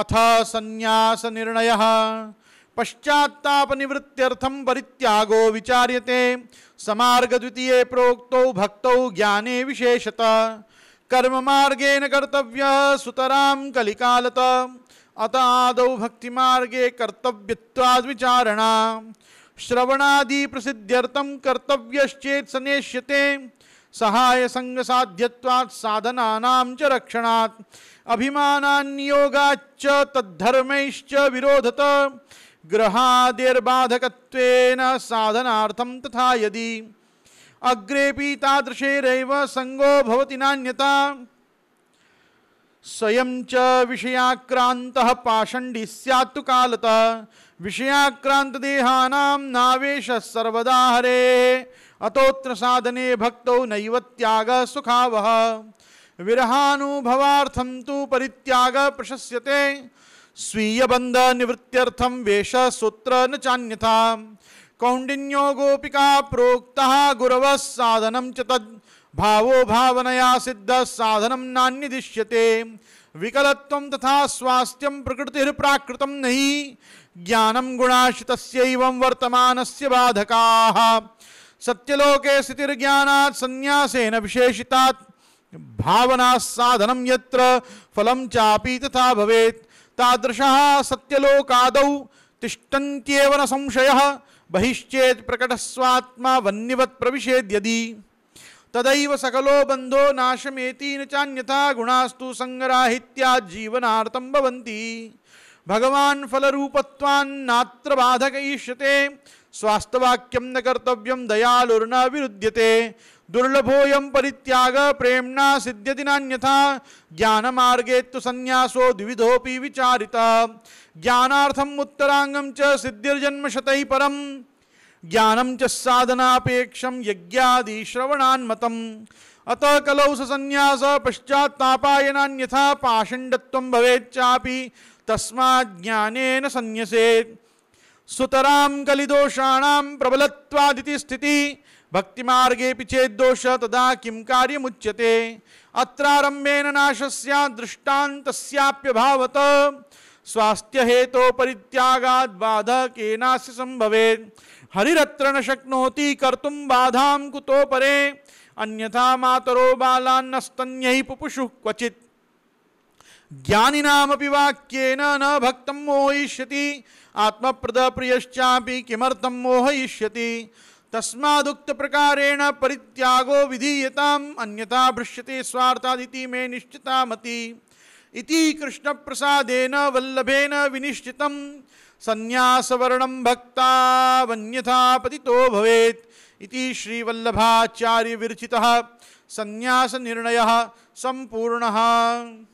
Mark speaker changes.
Speaker 1: अथ संन्यास निर्णय पश्चाताप निवृत्थ परित्यागो विचार्यते समार्ग द्वितीय प्रोक्त भक्त ज्ञाने विशेषत कर्म न कर्तव्य सुतरा कलिकालत अत आद भक्ति मगे कर्तव्यवाद विचारणा श्रवणादि प्रसिद्ध्यर्थम कर्तव्यश्चेत सनेश्यते सहाय संग साध्यवाद साधनानाम च रक्षणात् अभिमानान्योगाच्च तद्धर्मैश्च विरोधत ग्रहादेर्बाधकत्वेन साधनाथ तथा यदि अग्रेपी तादृशेरैव संगो भवती नान्यता स्वयं च विषयाक्रांत पाषंडी सैत् कालत विषयाक्रांत देहावेश सर्वदा हरे अतोत्र साधने भक्तौ नैव त्याग सुखावह विरहानुभवार्थम तु परित्याग प्रशस्यते स्वीय बंध निवृत्थ वेश सूत्र न चान्यथा कौंडिन्यो गोपिका प्रोक्ता गुरव साधनम च भावो भावनया सिद्ध साधनम दिश्य विकलत्व तथा स्वास्थ्य प्रकृति प्राकृतम नहीं ज्ञानम गुणाश्रित वर्तमान से बाधका सत्यलोके स्थितिर्ज्ञानात् संन्यासेन विशेषिता भावना साधनम यत्र फलम चापी तथा भवे तादृश सत्यलोकाद तिष्ठन्त्येव न संशयः प्रकटस्वात्मा वन्यवत् यदि तदैव सकलो बंधो नाशमेति न चान्यथा गुणास्तु संगराहित्या जीवनार्थम भवन्ति भगवान फल रूपत्वान्नात्र बाधक ईष्यते स्वास्थ्यवाक्यम न कर्तव्यम दयालुर्न विरुद्यते दुर्लभोयम परित्याग प्रेमणा सिद्ध्यति नान्यथा ज्ञान मार्गे तो संन्यासो द्विविधोपि विचारिता ज्ञानार्थम उत्तरांगम च सिद्धिर्जन्म शतः परम ज्ञानम च साधनापेक्षम यज्ञादि श्रवणान्मतम अत कलौ सन्यास पश्चात्तापायनान्यथा पाषण्डत्वं भवेच्चा तस्मा ज्ञान संयसे सुतरा कलिदोषाण प्रबलत्वादिति स्थिति मगे चेद्दोष तदा किं कार्य कार्यमुच्यते अत्रारम्भेन नाशस्या दृष्टान्तस्याप्यभावत स्वास्थ्यहेतोपरित्यागाद् बाधकेनास्य संभव हरिरत्र न शक्नोति कर्तुम बाधाम कुतो परे अन्यथा मातरो बालान्न स्तन्य पुपुषु क्वचित ज्ञानी नाम वाक्य न भक्त भक्तं मोहयिष्यति आत्मप्रदप्रियश्चापि किमर्थं मोहयिष्यति प्रकारेण परित्यागो विधीयताम अन्यथा भृश्यते स्वार्थादिति मे निश्चिता मती इति प्रसादेन वल्लभेन विनिश्चितं संन्यासवर्णं भक्तावन्यथा पतितो भवेत् इति श्रीवल्लभाचार्यविरचितः संन्यासनिर्णयः संपूर्ण